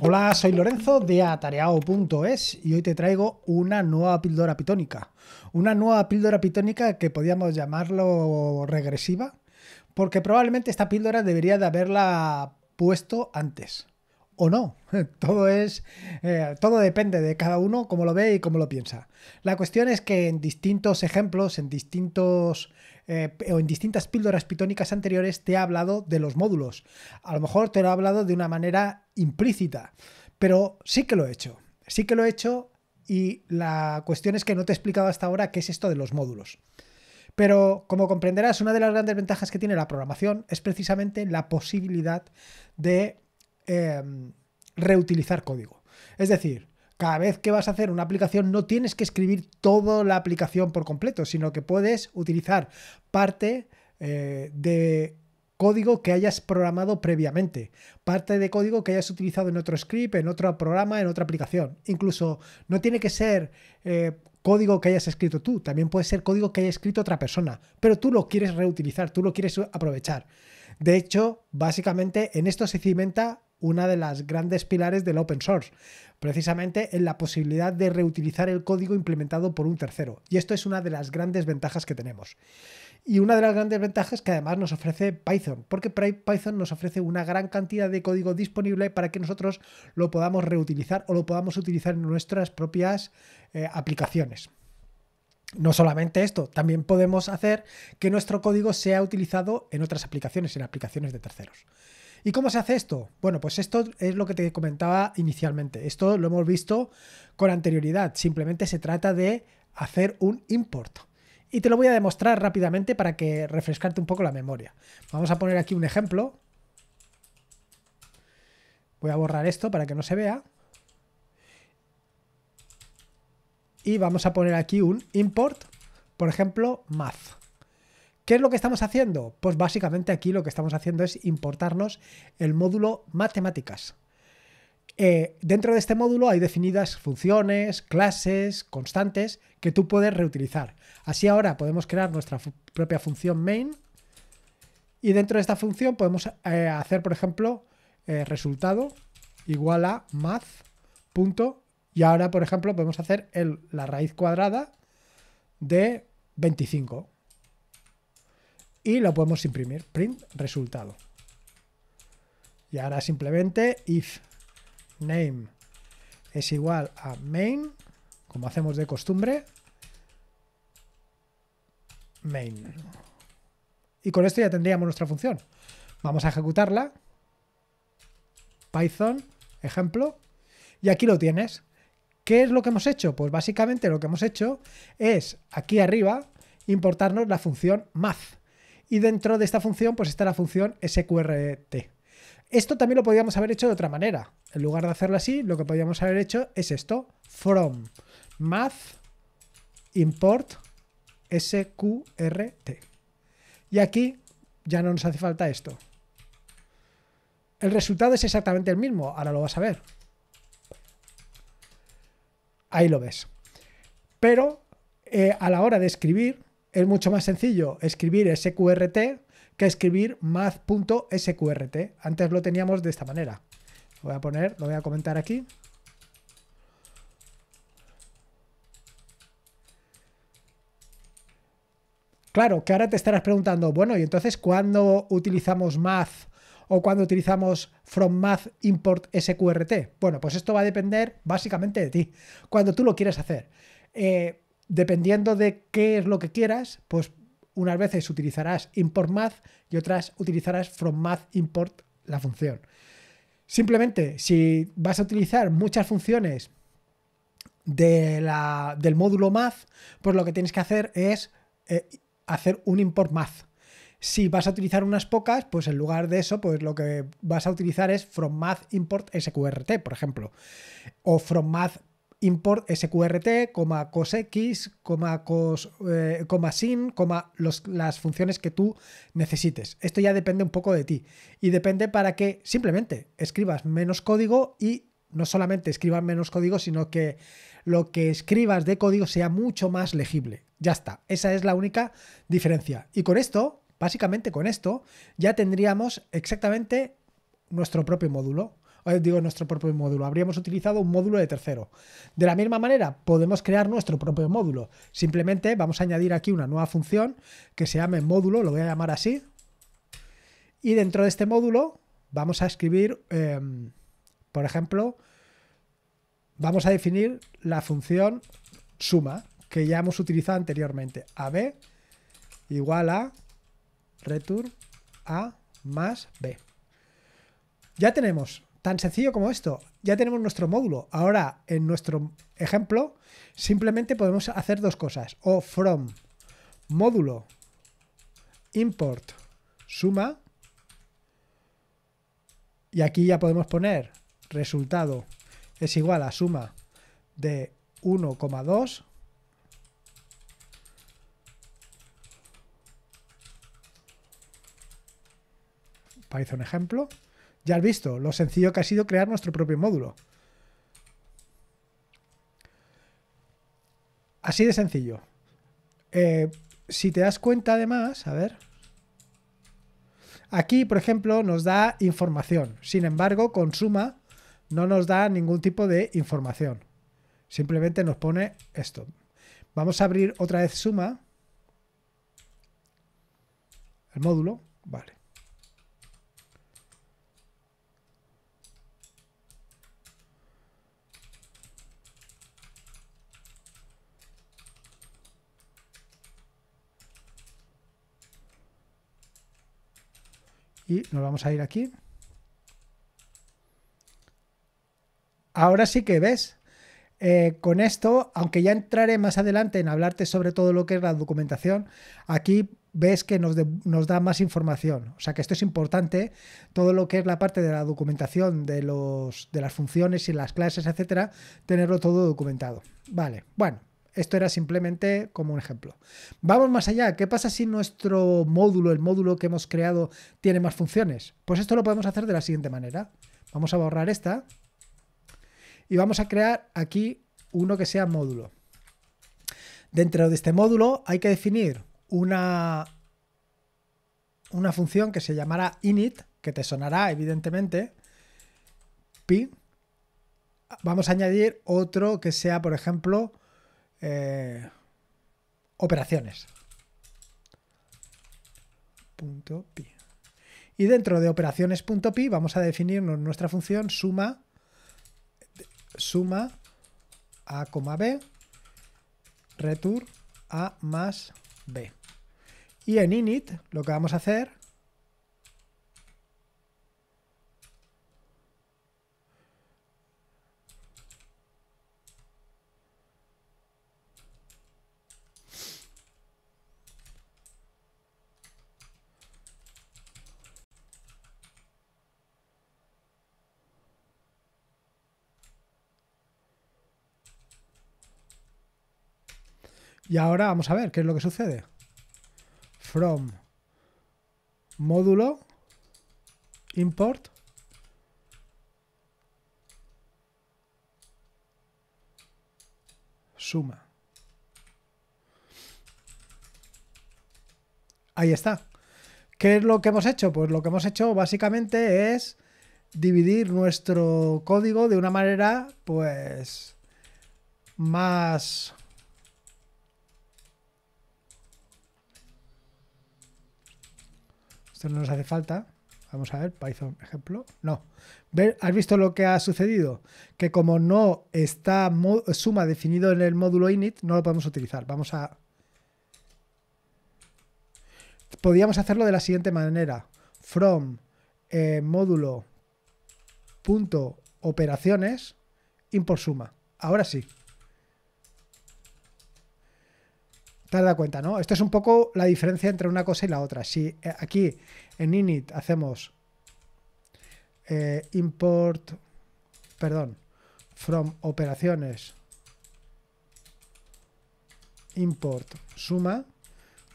Hola, soy Lorenzo de atareado.es y hoy te traigo una nueva píldora pitónica. Una nueva píldora pitónica que podríamos llamarlo regresiva, porque probablemente esta píldora debería de haberla puesto antes. O no, todo es. Eh, todo depende de cada uno, cómo lo ve y cómo lo piensa. La cuestión es que en distintos ejemplos, en distintos eh, o en distintas píldoras pitónicas anteriores te he hablado de los módulos. A lo mejor te lo he hablado de una manera implícita, pero sí que lo he hecho. Sí que lo he hecho y la cuestión es que no te he explicado hasta ahora qué es esto de los módulos. Pero como comprenderás, una de las grandes ventajas que tiene la programación es precisamente la posibilidad de em, reutilizar código. Es decir, cada vez que vas a hacer una aplicación no tienes que escribir toda la aplicación por completo, sino que puedes utilizar parte eh, de código que hayas programado previamente, parte de código que hayas utilizado en otro script, en otro programa, en otra aplicación. Incluso no tiene que ser eh, código que hayas escrito tú, también puede ser código que haya escrito otra persona, pero tú lo quieres reutilizar, tú lo quieres aprovechar. De hecho, básicamente en esto se cimenta una de las grandes pilares del open source, precisamente en la posibilidad de reutilizar el código implementado por un tercero. Y esto es una de las grandes ventajas que tenemos. Y una de las grandes ventajas que además nos ofrece Python, porque Python nos ofrece una gran cantidad de código disponible para que nosotros lo podamos reutilizar o lo podamos utilizar en nuestras propias eh, aplicaciones. No solamente esto, también podemos hacer que nuestro código sea utilizado en otras aplicaciones, en aplicaciones de terceros. ¿Y cómo se hace esto? Bueno, pues esto es lo que te comentaba inicialmente. Esto lo hemos visto con anterioridad. Simplemente se trata de hacer un import. Y te lo voy a demostrar rápidamente para que refrescarte un poco la memoria. Vamos a poner aquí un ejemplo. Voy a borrar esto para que no se vea. Y vamos a poner aquí un import, por ejemplo, math. ¿Qué es lo que estamos haciendo? Pues básicamente aquí lo que estamos haciendo es importarnos el módulo matemáticas. Eh, dentro de este módulo hay definidas funciones, clases, constantes que tú puedes reutilizar. Así ahora podemos crear nuestra propia función main y dentro de esta función podemos eh, hacer, por ejemplo, eh, resultado igual a math. y ahora, por ejemplo, podemos hacer la raíz cuadrada de 25 y lo podemos imprimir. Print resultado. Y ahora simplemente if name es igual a main, como hacemos de costumbre, main. Y con esto ya tendríamos nuestra función. Vamos a ejecutarla. Python, ejemplo. Y aquí lo tienes. ¿Qué es lo que hemos hecho? Pues básicamente lo que hemos hecho es, aquí arriba, importarnos la función math y dentro de esta función pues está la función sqrt. Esto también lo podríamos haber hecho de otra manera. En lugar de hacerlo así, lo que podríamos haber hecho es esto, from math import sqrt. Y aquí ya no nos hace falta esto. El resultado es exactamente el mismo, ahora lo vas a ver. Ahí lo ves. Pero eh, a la hora de escribir, es mucho más sencillo escribir SQRT que escribir math.sqrt. Antes lo teníamos de esta manera. Lo voy a poner, lo voy a comentar aquí. Claro, que ahora te estarás preguntando, bueno, y entonces cuándo utilizamos math o cuándo utilizamos from math import sqrt. Bueno, pues esto va a depender básicamente de ti, cuando tú lo quieras hacer. Eh, Dependiendo de qué es lo que quieras, pues unas veces utilizarás import math y otras utilizarás from math import la función. Simplemente, si vas a utilizar muchas funciones de del módulo math, pues lo que tienes que hacer es eh, hacer un import math. Si vas a utilizar unas pocas, pues en lugar de eso, pues lo que vas a utilizar es from math import sqrt, por ejemplo, o from math import sqrt, cosx, cos, x, eh, las funciones que tú necesites. Esto ya depende un poco de ti y depende para que simplemente escribas menos código y no solamente escribas menos código, sino que lo que escribas de código sea mucho más legible. Ya está, esa es la única diferencia. Y con esto, básicamente con esto, ya tendríamos exactamente nuestro propio módulo. Eh, digo nuestro propio módulo, habríamos utilizado un módulo de tercero. De la misma manera, podemos crear nuestro propio módulo. Simplemente vamos a añadir aquí una nueva función que se llame módulo, lo voy a llamar así. Y dentro de este módulo vamos a escribir, em, por ejemplo, vamos a definir la función suma que ya hemos utilizado anteriormente. AB igual a return A más B. Ya tenemos Tan sencillo como esto. Ya tenemos nuestro módulo. Ahora, en nuestro ejemplo, simplemente podemos hacer dos cosas. O from módulo import suma. Y aquí ya podemos poner resultado es igual a suma de 1,2 Python ejemplo ya has visto lo sencillo que ha sido crear nuestro propio módulo. Así de sencillo. Eh, si te das cuenta además, a ver... Aquí, por ejemplo, nos da información. Sin embargo, con suma no nos da ningún tipo de información. Simplemente nos pone esto. Vamos a abrir otra vez suma. El módulo. Vale. Y nos vamos a ir aquí. Ahora sí que ves. Eh, con esto, aunque ya entraré más adelante en hablarte sobre todo lo que es la documentación, aquí ves que nos, da más información. O sea que esto es importante, todo lo que es la parte de la documentación de, los, de las funciones y las clases, etcétera, tenerlo todo documentado. Vale, bueno. Esto era simplemente como un ejemplo. Vamos más allá. ¿Qué pasa si nuestro módulo, el módulo que hemos creado, tiene más funciones? Pues esto lo podemos hacer de la siguiente manera. Vamos a borrar esta y vamos a crear aquí uno que sea módulo. Dentro de este módulo hay que definir una, una función que se llamará init, que te sonará evidentemente, pi. Vamos a añadir otro que sea, por ejemplo, eh, operaciones. Punto pi. Y dentro de operaciones.pi vamos a definir nuestra función suma, suma a, b, Return a más b. Y en init lo que vamos a hacer Y ahora vamos a ver qué es lo que sucede. From módulo import suma. Ahí está. ¿Qué es lo que hemos hecho? Pues lo que hemos hecho básicamente es dividir nuestro código de una manera pues más no nos hace falta. Vamos a ver, Python, ejemplo. No. ¿Ver, ¿Has visto lo que ha sucedido? Que como no está suma definido en el módulo init, no lo podemos utilizar. Vamos a... Podríamos hacerlo de la siguiente manera. From eh, módulo punto operaciones import suma. Ahora sí. te cuenta, ¿no? Esto es un poco la diferencia entre una cosa y la otra. Si eh, aquí en init hacemos eh, import, perdón, from operaciones, import suma,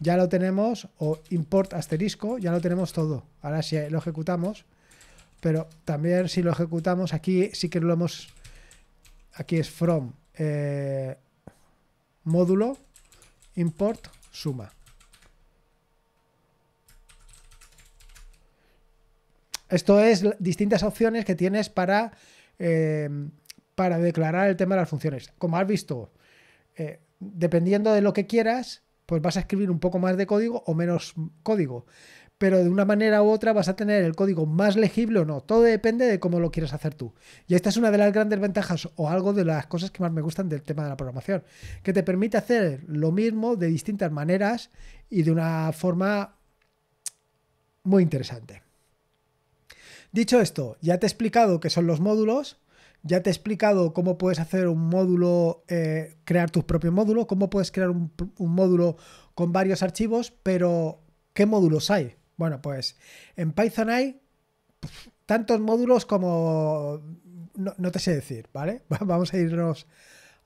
ya lo tenemos, o import asterisco, ya lo tenemos todo. Ahora si lo ejecutamos, pero también si lo ejecutamos, aquí sí que lo hemos, aquí es from eh, módulo, import suma. Esto es distintas opciones que tienes para, em, para declarar el tema de las funciones. Como has visto, eh, dependiendo de lo que quieras, pues vas a escribir un poco más de código o menos código pero de una manera u otra vas a tener el código más legible o no. Todo depende de cómo lo quieras hacer tú. Y esta es una de las grandes ventajas o algo de las cosas que más me gustan del tema de la programación, que te permite hacer lo mismo de distintas maneras y de una forma muy interesante. Dicho esto, ya te he explicado qué son los módulos. Ya te he explicado cómo puedes hacer un módulo, eh, crear tu propio módulo, cómo puedes crear un módulo con varios archivos, pero ¿qué módulos hay? Bueno, pues en Python hay tantos módulos como... No, te sé decir, ¿vale? Vamos a irnos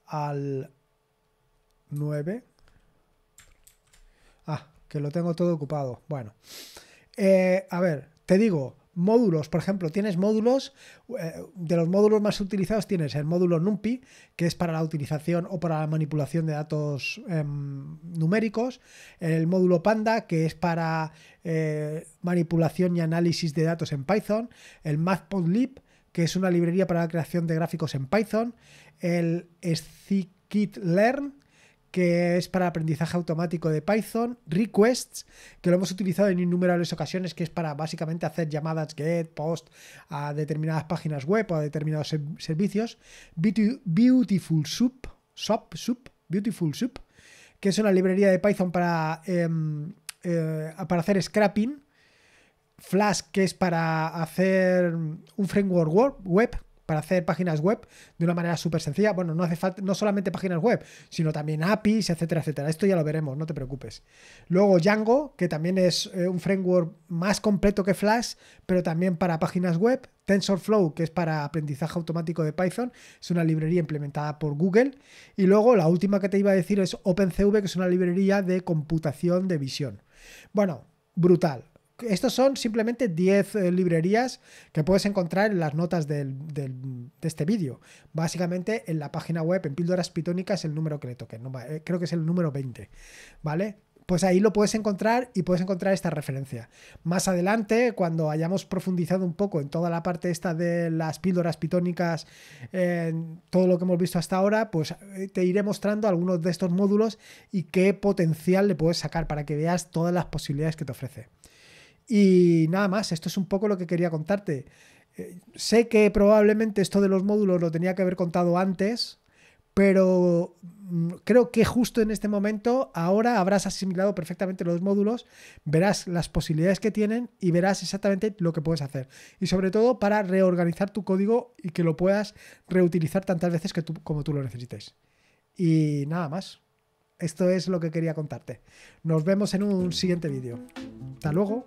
al 9. Ah, que lo tengo todo ocupado. Bueno. Eh, a ver, te digo, módulos, por ejemplo, tienes módulos, eh, de los módulos más utilizados tienes el módulo NumPy, que es para la utilización o para la manipulación de datos em, numéricos, el módulo Panda, que es para eh, manipulación y análisis de datos en Python, el MathPodLib, que es una librería para la creación de gráficos en Python, el Scikit-Learn, que es para aprendizaje automático de Python, requests, que lo hemos utilizado en innumerables ocasiones, que es para básicamente hacer llamadas get, post a determinadas páginas web o a determinados servicios, Beautiful Soup, Soup, Beautiful Soup, que es una librería de Python para, em, eh, para hacer scrapping, Flask, que es para hacer un framework web, para hacer páginas web de una manera súper sencilla. Bueno, no hace falta, no solamente páginas web, sino también APIs, etcétera, etcétera. Esto ya lo veremos, no te preocupes. Luego Django, que también es eh, un framework más completo que Flash, pero también para páginas web. TensorFlow, que es para aprendizaje automático de Python, es una librería implementada por Google. Y luego la última que te iba a decir es OpenCV, que es una librería de computación de visión. Bueno, brutal estos son simplemente 10 eh, librerías que puedes encontrar en las notas de este vídeo. Básicamente en la página web, en Píldoras pitónicas, el número que le toque. Eh, creo que es el número 20, ¿vale? Pues ahí lo puedes encontrar y puedes encontrar esta referencia. Más adelante, cuando hayamos profundizado un poco en toda la parte esta de las píldoras pitónicas, en todo lo que hemos visto hasta ahora, pues eh, te iré mostrando algunos de estos módulos y qué potencial le puedes sacar para que veas todas las posibilidades que te ofrece. Y nada más, esto es un poco lo que quería contarte. Eh, sé que probablemente esto de los módulos lo tenía que haber contado antes, pero mm, creo que justo en este momento ahora habrás asimilado perfectamente los módulos, verás las posibilidades que tienen y verás exactamente lo que puedes hacer. Y sobre todo para reorganizar tu código y que lo puedas reutilizar tantas veces que tú, como tú lo necesites. Y nada más. Esto es lo que quería contarte. Nos vemos en un siguiente vídeo. Hasta luego.